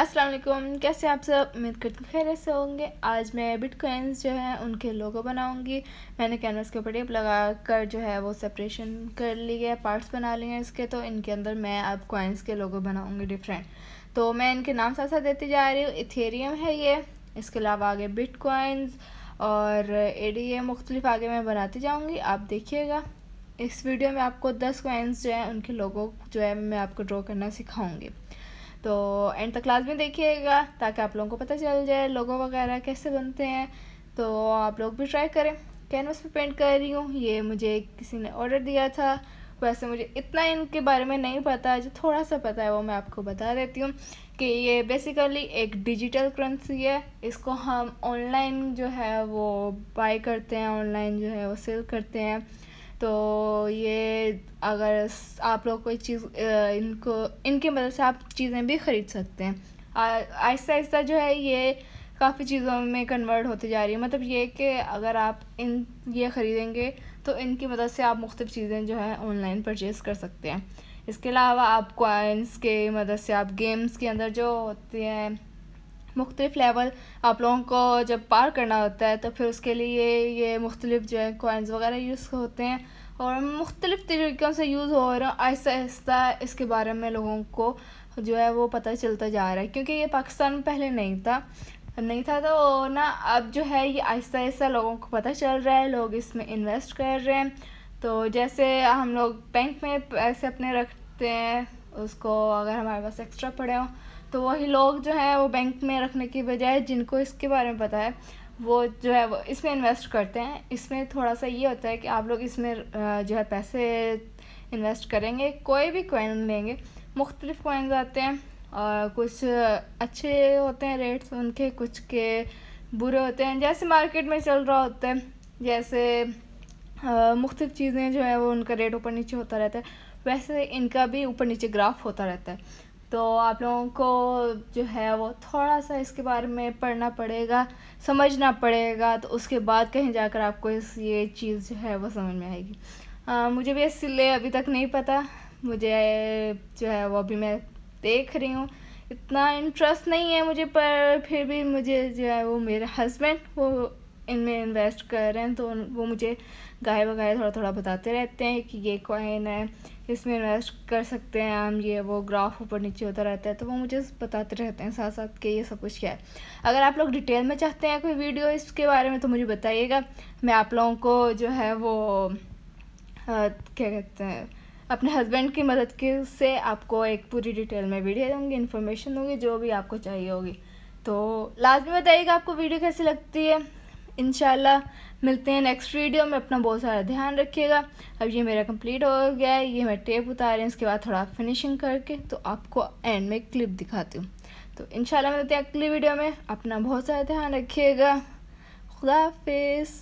अस्सलाम वालेकुम कैसे आप सब उम्मीद करती हूँ खैर से होंगे आज मैं बिटकॉइंस जो है उनके लोगो बनाऊंगी मैंने कैनवस के ऊपर टेप लगा कर जो है वो सेपरेशन कर लिए है पार्ट्स बना लिए हैं इसके तो इनके अंदर मैं अब कॉइन्स के लोगो बनाऊंगी डिफरेंट तो मैं इनके नाम साथ साथ देती जा रही हूँ इथेरियम है ये इसके अलावा आगे बिट और ए डी ए मुख्तलिफ आगे मैं बनाती जाऊँगी आप देखिएगा इस वीडियो में आपको दस कॉइन्स जो है उनके लोगों जो है मैं आपको ड्रॉ करना सिखाऊँगी तो एंड तक क्लास देखिएगा ताकि आप लोगों को पता चल जाए लोगों वगैरह कैसे बनते हैं तो आप लोग भी ट्राई करें कैनवस पे पेंट कर रही हूँ ये मुझे किसी ने ऑर्डर दिया था वैसे मुझे इतना इनके बारे में नहीं पता जो थोड़ा सा पता है वो मैं आपको बता देती हूँ कि ये बेसिकली एक डिजिटल करेंसी है इसको हम ऑनलाइन जो है वो बाय करते हैं ऑनलाइन जो है वो सेल करते हैं तो ये अगर आप लोग कोई चीज़ इनको इनकी मदद से आप चीज़ें भी ख़रीद सकते हैं आहिस्ता आहिस्ता जो है ये काफ़ी चीज़ों में कन्वर्ट होती जा रही है मतलब ये कि अगर आप इन ये ख़रीदेंगे तो इनकी मदद से आप मुख्तु चीज़ें जो है ऑनलाइन परचेज़ कर सकते हैं इसके अलावा आप कॉइन्स के मदद से आप गेम्स के अंदर जो होते हैं मुख्तलिफ लेवल आप लोगों को जब पार करना होता है तो फिर उसके लिए ये मुख्तलिफ जो है कॉइन्स वगैरह यूज़ होते हैं और मुख्तलिफ तरीक़ों से यूज़ हो रहा आहिस्ता आहिस्ता इसके बारे में लोगों को जो है वो पता चलता जा रहा है क्योंकि ये पाकिस्तान में पहले नहीं था नहीं था तो ना अब जो है ये आहिस्ता आहिस्ता लोगों को पता चल रहा है लोग इसमें इन्वेस्ट कर रहे हैं तो जैसे हम लोग बैंक में पैसे अपने रखते हैं उसको अगर हमारे पास एक्स्ट्रा पड़े हों तो वही लोग जो हैं वो बैंक में रखने की बजाय जिनको इसके बारे में पता है वो जो है वो इसमें इन्वेस्ट करते हैं इसमें थोड़ा सा ये होता है कि आप लोग इसमें जो है पैसे इन्वेस्ट करेंगे कोई भी कॉइन लेंगे मुख्तलिफ़ कॉइन्स आते हैं और कुछ अच्छे होते हैं रेट्स उनके कुछ के बुरे होते हैं जैसे मार्केट में चल रहा होता है जैसे मुख्तु चीज़ें जो है वो उनका रेट ऊपर नीचे होता रहता है वैसे इनका भी ऊपर नीचे ग्राफ होता रहता है तो आप लोगों को जो है वो थोड़ा सा इसके बारे में पढ़ना पड़ेगा समझना पड़ेगा तो उसके बाद कहीं जाकर आपको इस ये चीज़ जो है वो समझ में आएगी आ, मुझे भी इसलिए अभी तक नहीं पता मुझे जो है वो अभी मैं देख रही हूँ इतना इंटरेस्ट नहीं है मुझे पर फिर भी मुझे जो है वो मेरे हस्बैंड वो इनमें इन्वेस्ट कर रहे हैं तो वो मुझे गाय वगैरह थोड़ा थोड़ा बताते रहते हैं कि ये कॉइन है इसमें इन्वेस्ट कर सकते हैं हम ये वो ग्राफ ऊपर नीचे होता रहता है तो वो मुझे बताते रहते हैं साथ साथ कि ये सब कुछ क्या है अगर आप लोग डिटेल में चाहते हैं कोई वीडियो इसके बारे में तो मुझे बताइएगा मैं आप लोगों को जो है वो आ, क्या कहते हैं अपने हस्बैंड की मदद के से आपको एक पूरी डिटेल में वीडियो दूँगी इन्फॉर्मेशन दूँगी जो भी आपको चाहिए होगी तो लास्ट में बताइएगा आपको वीडियो कैसी लगती है इन मिलते हैं नेक्स्ट वीडियो में अपना बहुत सारा ध्यान रखिएगा अब ये मेरा कंप्लीट हो गया है ये मैं टेप उतार रही हूँ इसके बाद थोड़ा फिनिशिंग करके तो आपको एंड में क्लिप दिखाती हूँ तो इन मिलते हैं अगली वीडियो में अपना बहुत सारा ध्यान रखिएगा खुदाफिज़